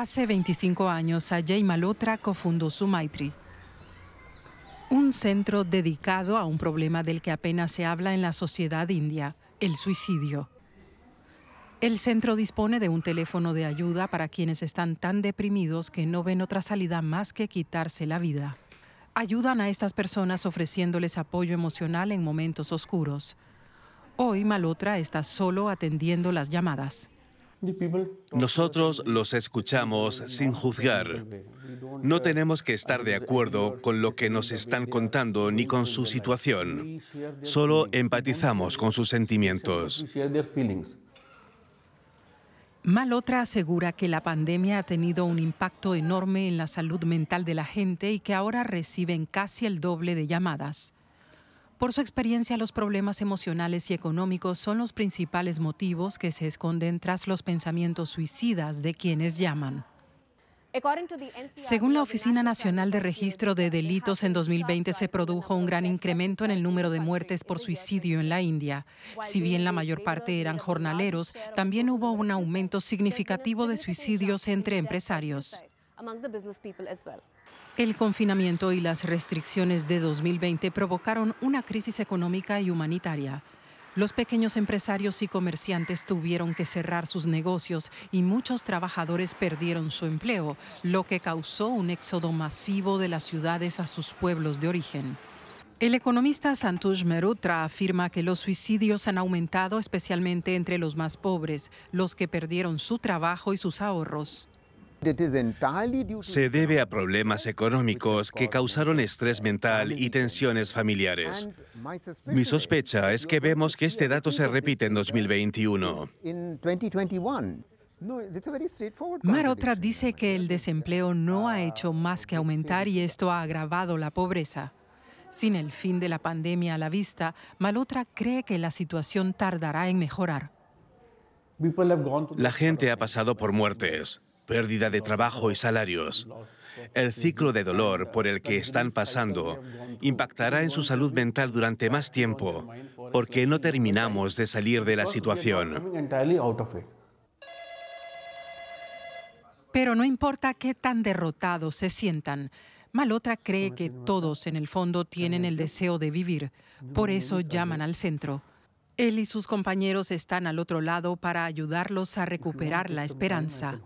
Hace 25 años, Ajay Malotra cofundó Maitri, un centro dedicado a un problema del que apenas se habla en la sociedad india, el suicidio. El centro dispone de un teléfono de ayuda para quienes están tan deprimidos que no ven otra salida más que quitarse la vida. Ayudan a estas personas ofreciéndoles apoyo emocional en momentos oscuros. Hoy Malotra está solo atendiendo las llamadas. Nosotros los escuchamos sin juzgar. No tenemos que estar de acuerdo con lo que nos están contando ni con su situación. Solo empatizamos con sus sentimientos. Malotra asegura que la pandemia ha tenido un impacto enorme en la salud mental de la gente y que ahora reciben casi el doble de llamadas. Por su experiencia, los problemas emocionales y económicos son los principales motivos que se esconden tras los pensamientos suicidas de quienes llaman. E Según la Oficina Nacional de Registro de Delitos, en 2020 se produjo un gran incremento en el número de muertes por suicidio en la India. Si bien la mayor parte eran jornaleros, también hubo un aumento significativo de suicidios entre empresarios. El confinamiento y las restricciones de 2020 provocaron una crisis económica y humanitaria. Los pequeños empresarios y comerciantes tuvieron que cerrar sus negocios y muchos trabajadores perdieron su empleo, lo que causó un éxodo masivo de las ciudades a sus pueblos de origen. El economista Santush Merutra afirma que los suicidios han aumentado especialmente entre los más pobres, los que perdieron su trabajo y sus ahorros. Se debe a problemas económicos que causaron estrés mental y tensiones familiares. Mi sospecha es que vemos que este dato se repite en 2021. Marotra dice que el desempleo no ha hecho más que aumentar y esto ha agravado la pobreza. Sin el fin de la pandemia a la vista, Malotra cree que la situación tardará en mejorar. La gente ha pasado por muertes, pérdida de trabajo y salarios. El ciclo de dolor por el que están pasando impactará en su salud mental durante más tiempo, porque no terminamos de salir de la situación. Pero no importa qué tan derrotados se sientan, Malotra cree que todos en el fondo tienen el deseo de vivir, por eso llaman al centro. Él y sus compañeros están al otro lado para ayudarlos a recuperar la esperanza.